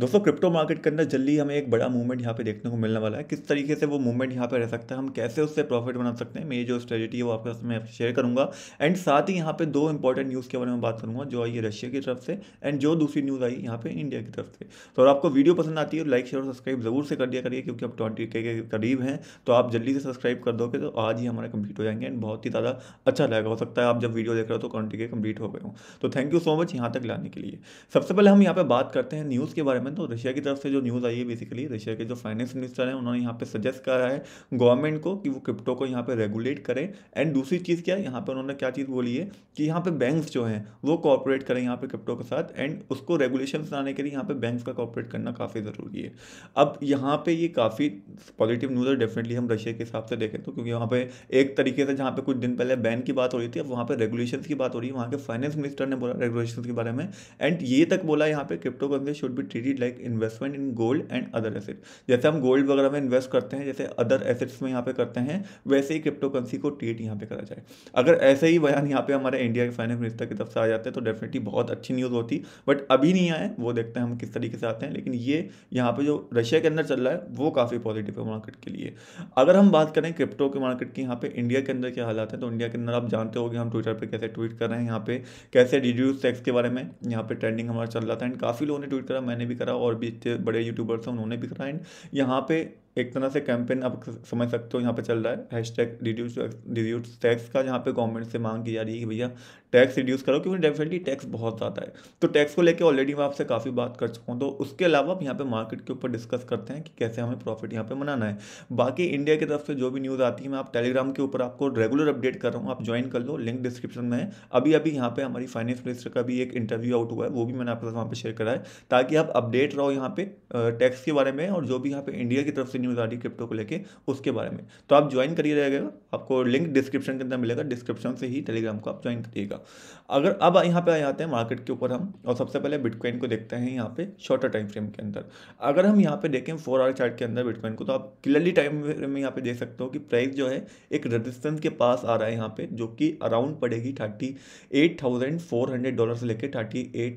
दोस्तों crypto market के अंदर जल्दी हमें एक बड़ा मूवमेंट यहाँ पे देखने को मिलने वाला है किस तरीके से वो मूवमेंट यहाँ पे रह सकता है हम कैसे उससे प्रॉफिट बना सकते हैं मेरी जो स्ट्रेटेजी है वो आपके साथ मैं शेयर करूँगा एंड साथ ही यहाँ पे दो इंपॉर्टेंट न्यूज़ के बारे में बात करूँगा जो आई है रशिया की तरफ से एंड जो दूसरी न्यूज़ आई यहाँ पे इंडिया की तरफ से तो आपको वीडियो पसंद आती है लाइक शेयर और सब्सक्राइब जरूर से कर दिया करिए क्योंकि आप ट्वेंटी के करीब हैं तो आप जल्दी से सब्सक्राइब कर दोगे तो आज ही हमारे कंप्लीट हो जाएंगे एंड बहुत ही ज़्यादा अच्छा लगेगा हो सकता है आप जब वीडियो देख रहे हो तो ट्वेंटी के कम्प्लीट हो गए हो तो थैंक यू सो मच यहाँ तक लाने के लिए सबसे पहले हम यहाँ पर बात करते हैं न्यूज़ के बारे में में तो रशिया की तरफ से जो न्यूज़ आई है बेसिकली रशिया के जो फाइनेंस मिनिस्टर हैं उन्होंने यहाँ पे सजेस्ट करा है गवर्नमेंट को कि वो क्रिप्टो को यहाँ पे रेगुलेट करें एंड दूसरी चीज़ क्या है यहाँ पर उन्होंने क्या चीज़ बोली है कि यहाँ पे बैंक्स जो हैं वो कॉपरेट करें यहाँ पर क्रिप्टो के साथ एंड उसको रेगुलेशन लाने के लिए यहाँ पर बैंक का कॉपरेट करना काफ़ी ज़रूरी है अब यहाँ पर ये काफ़ी पॉजिटिव न्यूज़ है डेफिनेटली हम रशिया के हिसाब से देखें तो क्योंकि वहाँ पर एक तरीके से जहाँ पर कुछ दिन पहले बैन की बात हो रही थी अब वहाँ पर रेगुलेशन की बात हो रही है वहाँ के फाइनेंस मिनिस्टर ने बोला रेगुलेशन के बारे में एंड ये तक बोला यहाँ पे crypto currency should be treated like investment in gold and other asset जैसे हम गोल्ड वगैरह में इन्वेस्ट करते हैं जैसे अदर एसेट्स में यहाँ पे करते हैं वैसे ही क्रिप्टो करेंसी को ट्रीट यहाँ पे करा जाए अगर ऐसे ही बयान यहाँ पे हमारे इंडिया के फाइनेंस मिनिस्टर की तरफ से आ जाते हैं तो डेफिनेटली बहुत अच्छी न्यूज़ होती बट अभी नहीं आए वो देखते हैं हम किस तरीके से आते हैं लेकिन ये यहाँ पर जो रशिया के अंदर चल रहा है वो काफ़ी पॉजिटिव है मार्केट के लिए अगर हम बात करें क्रिप्टो के मार्केट की यहाँ पे इंडिया के अंदर क्या हालात है तो इंडिया के अंदर आप जानते हो हम ट्विटर पर कैसे ट्वीट कर रहे हैं यहाँ पे कैसे रिड्यूस टैक्स के बारे में यहाँ पे ट्रेंडिंग हमारा चल रहा था एंड काफ़ी लोगों ने ट्वीट करा मैंने भी करा और भी बड़े यूट्यूबर्स हैं उन्होंने भी करा एंड यहाँ पे एक तरह से कैंपेन आप समझ सकते हो यहाँ पे चल रहा है hashtag reduce reduce tax का जहाँ पे गवर्नमेंट से मांग की जा रही है कि भैया टैक्स रिड्यूस करो क्योंकि डेफिनेटली टैक्स बहुत ज़्यादा है तो टैक्स को लेकर ऑलरेडी मैं आपसे काफ़ी बात कर चुका हूँ तो उसके अलावा आप यहाँ पर मार्केट के ऊपर डिस्कस करते हैं कि कैसे हमें प्रॉफिट यहाँ पर मनाना है बाकी इंडिया की तरफ से जो भी न्यूज़ आती है मैं आप टेलीग्राम के ऊपर आपको रेगुलर अपडेट कर रहा हूँ आप ज्वाइन कर लो लिंक डिस्क्रिप्शन में है अभी अभी यहाँ पर हमारी फाइनेंस मिनिस्टर का भी एक इंटरव्यू आउट हुआ है वो भी मैंने आपके साथ वहाँ पर शेयर करा है ताकि आप अपडेट रहो यहाँ पे टैक्स के बारे में और जो भी यहाँ पे इंडिया की तरफ से न्यूज़ आ रही क्रिप्टो को लेके उसके बारे में तो आप ज्वाइन करिए रहेगा आपको लिंक डिस्क्रिप्शन के अंदर मिलेगा डिस्क्रिप्शन से ही टेलीग्राम को आप ज्वाइन करिएगा अगर अब यहाँ पे आते हैं मार्केट के ऊपर हम और सबसे पहले बिटकॉइन को देखते हैं यहाँ पे शॉर्टर टाइम फ्रेम के अंदर अगर हम यहाँ पे देखें फोर आवर चार्ट के अंदर बिटकॉइन को तो आप क्लियरली टाइम फ्रेम में यहाँ पे देख सकते हो कि प्राइस जो है एक रजिस्टेंस के पास आ रहा है यहाँ पे जो कि अराउंड पड़ेगी थर्टी डॉलर से लेकर थर्टी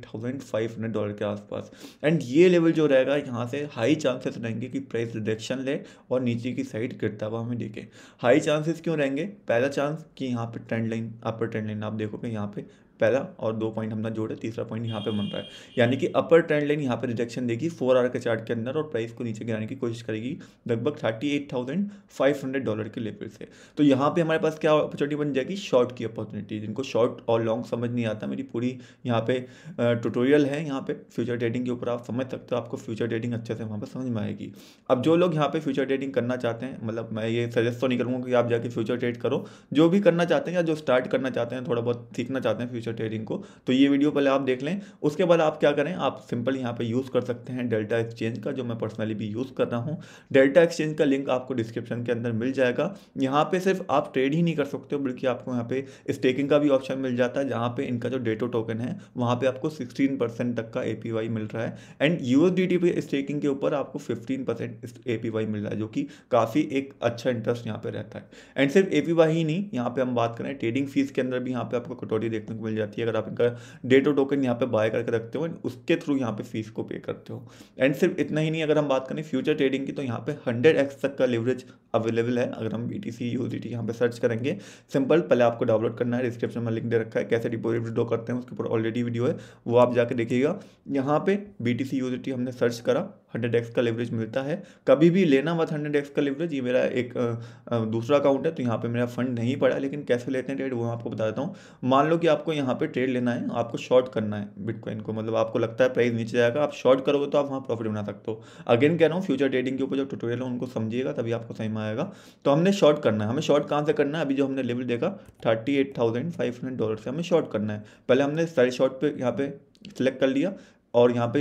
डॉलर के आसपास एंड ये लेवल जो रहेगा यहाँ से हाई चांसेस रहेंगे कि प्राइस रिडक्शन एक्शन ले और नीचे की साइड गिरता हुआ हमें देखे हाई चांसेस क्यों रहेंगे पहला चांस कि यहाँ पे trend line upper trend line आप देखोगे यहाँ पे पहला और दो पॉइंट हमने जोड़े तीसरा पॉइंट यहाँ पे बन रहा है यानी कि अपर ट्रेंड लाइन यहाँ पे रिजेक्शन देगी फोर आर के चार्ट के अंदर और प्राइस को नीचे गिराने की कोशिश करेगी लगभग thirty eight thousand five hundred dollar के लेवल से तो यहाँ पे हमारे पास क्या अपॉर्चुनिटी बन जाएगी शॉर्ट की अपॉर्चुनिटी जिनको शॉर्ट और लॉन्ग समझ नहीं आता मेरी पूरी यहाँ पे टूटोरियल है यहाँ पे फ्यूचर ट्रेडिंग के ऊपर आप समझ सकते हो आपको फ्यूचर ट्रेडिंग अच्छे से वहाँ पर समझ में आएगी अब जो लोग यहाँ पे फ्यूचर ट्रेडिंग करना चाहते हैं मतलब मैं ये सजेस्ट तो नहीं करूँगा कि आप जाके फ्यूचर ट्रेड करो जो भी करना चाहते हैं या जो स्टार्ट करना चाहते हैं थोड़ा बहुत सीखना चाहते हैं फ्यूचर ट्रेडिंग को तो ये वीडियो पहले आप देख लें उसके बाद आप क्या करें आप सिंपल यहाँ पे यूज़ कर सकते हैं डेल्टा एक्सचेंज का जो मैं पर्सनली भी यूज़ कर रहा हूँ डेल्टा एक्सचेंज का लिंक आपको डिस्क्रिप्शन के अंदर मिल जाएगा यहाँ पर सिर्फ आप ट्रेड ही नहीं कर सकते हो बल्कि आपको यहाँ पे स्टेकिंग का भी ऑप्शन मिल जाता है जहाँ पर इनका जो डेटो टोकन है वहाँ पर आपको सिक्सटीन तक का ए मिल रहा है एंड यू एस स्टेकिंग के ऊपर आपको फिफ्टीन परसेंट ए मिल रहा है जो कि काफ़ी एक अच्छा इंटरेस्ट यहाँ पर रहता है एंड सिर्फ ए ही नहीं यहाँ पर हम बात करें ट्रेडिंग फीस के अंदर भी यहाँ पर आपको कटौती देखने को मिल जाती है अगर आप इनका डेटो टोकन यहाँ पे बाय करके रखते हो एंड उसके थ्रू यहाँ पे फीस को पे करते हो एंड सिर्फ इतना ही नहीं अगर हम बात करें फ्यूचर ट्रेडिंग की तो यहाँ पे हंड्रेड एक्स तक का लेवरेज अवेलेबल है अगर हम B T C U D T यहाँ पर सर्च करेंगे सिंपल पहले आपको डाउनलोड करना है डिस्क्रिप्शन में लिंक दे रखा है कैसे डिपोजिट विड्रो करते हैं उसके ऊपर ऑलरेडी वीडियो है वो आप जाके देखिएगा यहाँ पे B T C U T हमने सर्च करा हंड्रेड एक्स का लेवरेज मिलता है कभी भी लेना मत हंड्रेड एक्स का लेवरेज ये मेरा एक आ, दूसरा अकाउंट है तो यहाँ पे मेरा फंड नहीं पड़ा लेकिन कैसे लेते हैं ट्रेड वो आपको बता देता हूँ मान लो कि आपको यहाँ पे ट्रेड लेना है आपको शॉर्ट करना है बिटकॉइन को मतलब आपको लगता है प्राइस नीचे जाएगा आप शॉर्ट करोगे तो आप वहाँ प्रॉफिट बना सकते हो अगेन कह रहा हूँ फ्यूचर ट्रेडिंग के ऊपर जो टूटोरियल है उनको समझिएगा तभी आपको सही में आएगा तो हमने शॉर्ट करना है हमें शॉर्ट कहाँ से करना है अभी जो हमने लेवल देखा thirty eight thousand five hundred dollar से हमें शॉर्ट करना है पहले हमने सारे शॉर्ट पर यहाँ पे सेलेक्ट कर लिया और यहाँ पे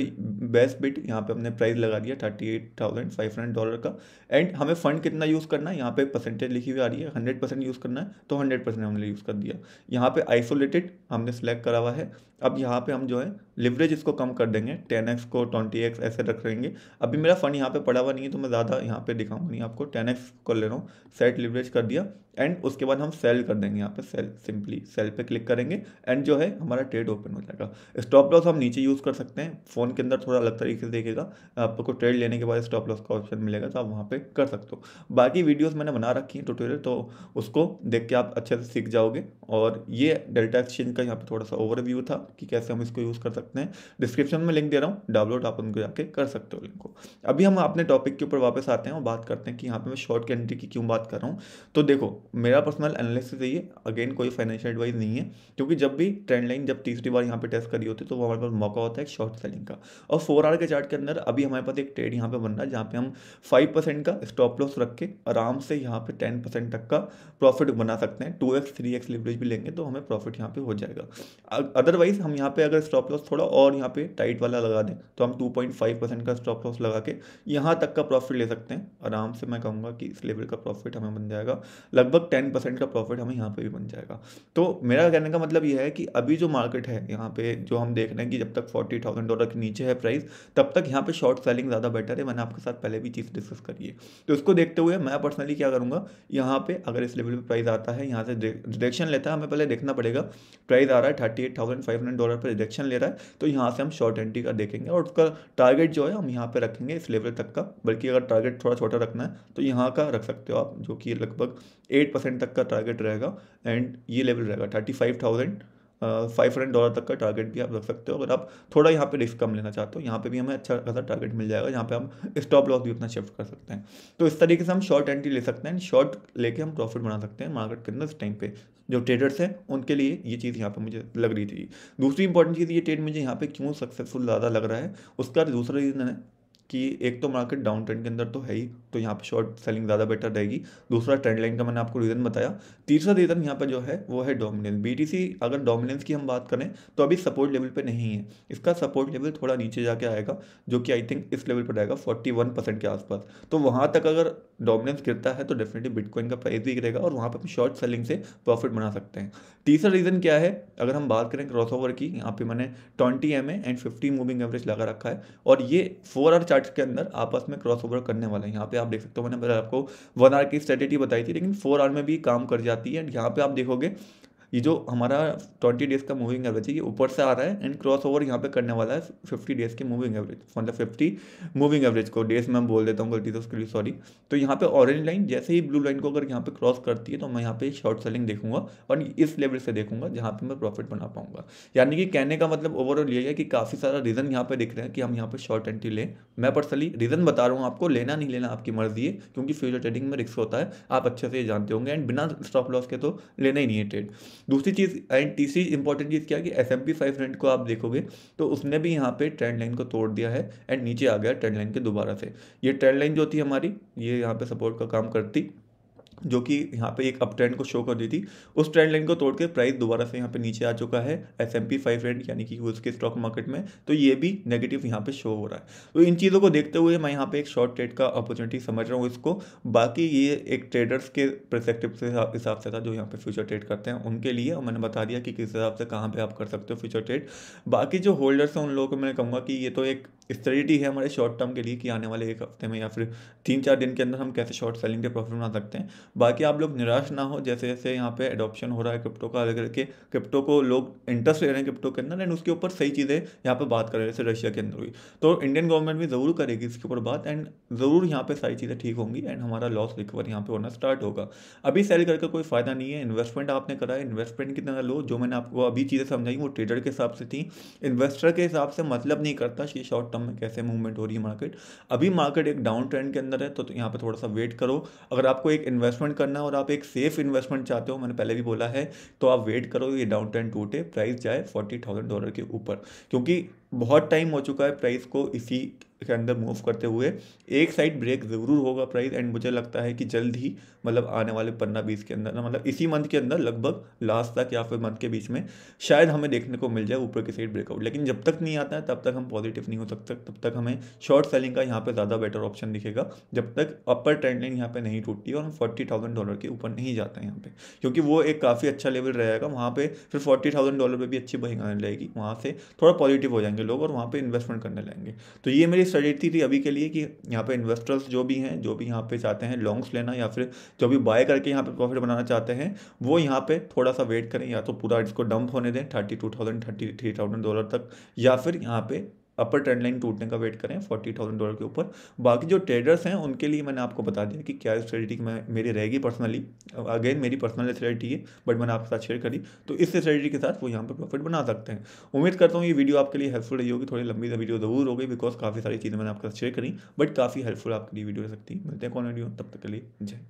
बेस्ट बिट यहाँ पे हमने प्राइस लगा दिया thirty eight thousand five hundred dollar का एंड हमें फ़ंड कितना यूज़ करना है यहाँ पे परसेंटेज लिखी हुई आ रही है हंड्रेड परसेंट यूज़ करना है तो हंड्रेड परसेंट हमने यूज़ कर दिया यहाँ पे आइसोलेटेड हमने सेलेक्ट करा हुआ है अब यहाँ पे हम जो है लिवरेज इसको कम कर देंगे टेन एक्स को ट्वेंटी एक्स ऐसे रख रहेंगे अभी मेरा फंड यहाँ पे पड़ा हुआ नहीं है तो मैं ज़्यादा यहाँ पे दिखाऊंगा नहीं आपको टेन एक्स कर ले रहा हूँ सेट लिवरेज कर दिया एंड उसके बाद हम सेल कर देंगे यहाँ पे सेल सिंपली सेल पे क्लिक करेंगे एंड जो है हमारा ट्रेड ओपन हो जाएगा स्टॉप लॉस हम नीचे यूज़ कर सकते हैं फ़ोन के अंदर थोड़ा अलग तरीके से देखेगा आपको ट्रेड लेने के बाद स्टॉप लॉस का ऑप्शन मिलेगा तो आप वहाँ पर कर सकते हो बाकी वीडियोज़ मैंने बना रखी हैं ट्यूटोरियल तो उसको देख के आप अच्छे से सीख जाओगे और ये डेल्टा एक्सचेंज का यहाँ पर थोड़ा सा ओवरव्यू था कि कैसे हम इसको यूज़ कर सकते सकते हैं डिस्क्रिप्शन में लिंक दे रहा हूँ डाउनलोड आप उनको जाके कर सकते हो लिंक को अभी हम अपने टॉपिक के ऊपर वापस आते हैं और बात करते हैं कि यहाँ पे मैं शॉर्ट कैंट्री की क्यों बात कर रहा हूँ तो देखो मेरा पर्सनल एनालिसिस यही है अगेन कोई फाइनेंशियल एडवाइस नहीं है क्योंकि जब भी ट्रेंड लाइन जब तीसरी बार यहाँ पे टेस्ट करी होती है तो वो हमारे पास मौका होता है शॉर्ट सेलिंग का और फोर आर के चार्ट के अंदर अभी हमारे पास एक ट्रेड यहाँ पे बन रहा है जहाँ पे हम फाइव परसेंट का स्टॉप लॉस रख के आराम से यहाँ पे टेन परसेंट तक का प्रॉफिट बना सकते हैं two X three X leverage भी लेंगे तो हमें प्रॉफिट यहाँ पे हो जाएगा अदरवाइज हम यहाँ पे अगर स्टॉप लॉस थोड़ा और यहाँ पे टाइट वाला लगा दें तो हम 2.5 परसेंट का स्टॉप लॉस लगा के यहाँ तक का प्रॉफिट ले सकते हैं आराम से मैं कहूँगा कि इस लेवल का प्रॉफिट हमें बन जाएगा लगभग 10 परसेंट का प्रॉफिट हमें यहाँ पे भी बन जाएगा तो मेरा कहने का मतलब यह है कि अभी जो मार्केट है यहाँ पे जो हम देख रहे हैं कि जब तक फोर्टी डॉलर के नीचे है प्राइस तब तक यहाँ पर शॉर्ट सेलिंग ज़्यादा बेटर है मैंने आपके साथ पहले भी चीज़ डिस्कस करी है तो इसको देखते हुए मैं पर्सनली क्या करूँगा यहाँ पर अगर इस लेवल पर प्राइस आता है यहाँ से डिडक्शन लेता है हमें पहले देखना पड़ेगा प्राइस आ रहा है thirty eight thousand five hundred dollar पर रिजेक्शन ले रहा है तो यहाँ से हम शॉर्ट एंट्री का देखेंगे और उसका टारगेट जो है हम यहाँ पे रखेंगे इस लेवल तक का बल्कि अगर टारगेट थोड़ा छोटा रखना है तो यहाँ का रख सकते हो आप जो कि लगभग एट परसेंट तक का टारगेट रहेगा एंड ये लेवल रहेगा thirty five thousand five hundred dollar तक का टारगेट भी आप रख सकते हो अगर आप थोड़ा यहाँ पे रिस्क कम लेना चाहते हो यहाँ पे भी हमें अच्छा खासा टारगेट मिल जाएगा यहाँ पे हम स्टॉप लॉस भी अपना शिफ्ट कर सकते हैं तो इस तरीके से हम शॉर्ट एंट्री ले सकते हैं शॉर्ट लेके हम प्रॉफिट बना सकते हैं मार्केट के अंदर इस टाइम पे जो ट्रेडर्स हैं उनके लिए ये चीज़ यहाँ पे मुझे लग रही थी दूसरी इंपॉर्टेंट चीज़ ये ट्रेड मुझे यहाँ पे क्यों सक्सेसफुल ज़्यादा लग रहा है उसका दूसरा रीज़न है कि एक तो मार्केट डाउन ट्रेंड के अंदर तो है ही तो यहाँ पे शॉर्ट सेलिंग ज़्यादा बेटर रहेगी दूसरा ट्रेंड लाइन का मैंने आपको रीज़न बताया तीसरा रीज़न यहाँ पर जो है वो है डोमिनेंस बीटीसी अगर डोमिनेंस की हम बात करें तो अभी सपोर्ट लेवल पे नहीं है इसका सपोर्ट लेवल थोड़ा नीचे जाके आएगा जो कि आई थिंक इस लेवल पर रहेगा फोर्टी के आसपास तो वहाँ तक अगर डोमिनेंस गिरता है तो डेफिनेटली बिटकॉइन का प्राइस भी गिरेगा और वहाँ पर हम शॉर्ट सेलिंग से प्रॉफिट बना सकते हैं तीसरा रीज़न क्या है अगर हम बात करें क्रॉस ओवर की यहाँ पे मैंने twenty M and fifty moving average लगा रखा है और ये फोर आर चार्ट के अंदर आपस में क्रॉस ओवर करने वाला है यहाँ पे आप देख सकते हो मैंने आपको वन आर की स्ट्रेटेजी बताई थी लेकिन फोर आर में भी काम कर जाती है एंड यहाँ पे आप देखोगे ये जो हमारा ट्वेंटी डेज़ का मूविंग एवरेज है ये ऊपर से आ रहा है एंड क्रॉस ओवर यहाँ पे करने वाला है फिफ्टी डेज़ की मूविंग एवरेज मतलब फिफ्टी मूविंग एवरेज को डेज में बोल देता हूँ गलती से उसके लिए सॉरी तो यहाँ पे ऑरेंज लाइन जैसे ही ब्लू लाइन को अगर यहाँ पे क्रॉस करती है तो मैं यहाँ पे शॉर्ट सेलिंग देखूंगा और इस लेवल से देखूंगा जहाँ पे मैं प्रॉफिट बना पाऊंगा यानी कि कहने का मतलब ओवरऑल ये है कि काफ़ी सारा रीज़न यहाँ पे दिख रहे हैं कि हम यहाँ पे शॉर्ट एंट्री लें मैं पर्सनली रीज़न बता रहा हूँ आपको लेना नहीं लेना आपकी मर्जी है क्योंकि फ्यूचर ट्रेडिंग में रिस्क होता है आप अच्छे से ये जानते होंगे एंड बिना स्टॉप लॉस के तो लेना ही नहीं है ट्रेड दूसरी चीज़ एंड तीसरी इंपॉर्टेंट चीज़ क्या कि S M P five hundred को आप देखोगे तो उसने भी यहाँ पे ट्रेंड लाइन को तोड़ दिया है एंड नीचे आ गया ट्रेंड लाइन के दोबारा से ये ट्रेंड लाइन जो थी हमारी ये यहाँ पे सपोर्ट का काम करती जो कि यहाँ पे एक अप ट्रेंड को शो कर दी थी उस ट्रेंड लाइन को तोड़ के प्राइस दोबारा से यहाँ पे नीचे आ चुका है S M P five hundred यानी कि उसके स्टॉक मार्केट में तो ये भी नेगेटिव यहाँ पे शो हो रहा है तो इन चीज़ों को देखते हुए मैं यहाँ पे एक शॉर्ट ट्रेड का अपॉर्चुनिटी समझ रहा हूँ इसको बाकी ये एक ट्रेडर्स के परस्पेक्टिव से हिसाब से था जो यहाँ पे फ्यूचर ट्रेड करते हैं उनके लिए और मैंने बता दिया कि किस हिसाब से कहाँ पर आप कर सकते हो फ्यूचर ट्रेड बाकी जो होल्डर्स हैं उन लोगों को मैं कहूँगा कि ये तो एक स्ट्रेटी है हमारे शॉर्ट टर्म के लिए कि आने वाले एक हफ्ते में या फिर तीन चार दिन के अंदर हम कैसे शॉर्ट सेलिंग के प्रॉफिट बना सकते हैं बाकी आप लोग निराश ना हो जैसे जैसे यहाँ पे एडोप्शन हो रहा है क्रिप्टो का अगर के क्रिप्टो को लोग इंटरेस्ट ले रहे हैं क्रिप्टो के अंदर एंड उसके ऊपर सही चीज़ें यहाँ पर बात कर रहे हैं जैसे रशिया के अंदर हुई तो इंडियन गवर्नमेंट भी ज़रूर करेगी इसके ऊपर बात एंड ज़रूर यहाँ पर सारी चीज़ें ठीक होंगी एंड हमारा लॉस रिकवर यहाँ पर होना स्टार्ट होगा अभी सेल करके कोई फ़ायदा नहीं है इन्वेस्टमेंट आपने करा है इन्वेस्टमेंट कितना लो जो मैंने आपको अभी चीज़ें समझाई वो ट्रेडर के हिसाब से थी इन्वेस्टर के हिसाब से मतलब नहीं करता कि शॉर्ट टर्म में कैसे मूवमेंट हो रही है मार्केट अभी मार्केट एक डाउन ट्रेंड के अंदर है तो, तो यहाँ पर थोड़ा सा वेट करो अगर आपको एक इन्वेस्ट इन्वेस्टमेंट करना है और आप एक सेफ इन्वेस्टमेंट चाहते हो मैंने पहले भी बोला है तो आप वेट करो ये डाउन टेन टूटे प्राइस जाए फोर्टी थाउजेंड डॉलर के ऊपर क्योंकि बहुत टाइम हो चुका है प्राइस को इसी के अंदर मूव करते हुए एक साइड ब्रेक ज़रूर होगा प्राइस एंड मुझे लगता है कि जल्द ही मतलब आने वाले पन्ना बीस के अंदर ना मतलब इसी मंथ के अंदर लगभग लास्ट तक या फिर मंथ के बीच में शायद हमें देखने को मिल जाए ऊपर की साइड ब्रेकआउट लेकिन जब तक नहीं आता है तब तक हम पॉजिटिव नहीं हो सकते तब तक हमें शॉर्ट सेलिंग का यहाँ पर ज़्यादा बेटर ऑप्शन दिखेगा जब तक अपर ट्रेंड लाइन यहाँ पर नहीं टूटती और हम फोर्टी थाउजेंड डॉलर के ऊपर नहीं जाते हैं यहाँ पर क्योंकि वो एक काफ़ी अच्छा लेवल रहेगा वहाँ पर फिर फोर्टी डॉलर पर भी अच्छी बहिंग आने लगेगी वहाँ से थोड़ा पॉजिटिव हो जाएंगे आएंगे लोग और वहाँ पे इन्वेस्टमेंट करने लगेंगे तो ये मेरी स्ट्रेटेजी थी अभी के लिए कि यहाँ पे इन्वेस्टर्स जो भी हैं जो भी यहाँ पे चाहते हैं लॉन्ग्स लेना या फिर जो भी बाय करके यहाँ पे प्रॉफिट बनाना चाहते हैं वो यहाँ पे थोड़ा सा वेट करें या तो पूरा इसको डंप होने दें thirty two thousand thirty three thousand dollar तक या फिर यहाँ पे अपर ट्रेंड लाइन टूटने का वेट करें फोर्टी थाउजेंड डॉलर के ऊपर बाकी जो ट्रेडर्स हैं उनके लिए मैंने आपको बता दिया कि क्या स्ट्रेटी मेरी रहेगी पर्सनली अगेन मेरी पर्सनल स्ट्रेटी है बट मैंने आपके साथ शेयर करी तो इस स्ट्रेटी के साथ वो यहाँ पर प्रॉफिट बना सकते हैं उम्मीद करता हूँ ये वीडियो आपके लिए हेल्पफुल रही होगी थोड़ी लंबी वीडियो जरूर होगी बिकॉज काफ़ी सारी चीज़ें मैंने आपके साथ शेयर करी बट काफ़ी हेल्पफुल आपके लिए वीडियो रह सकती है मिलते हैं कौन वीडियो तब तक के लिए जय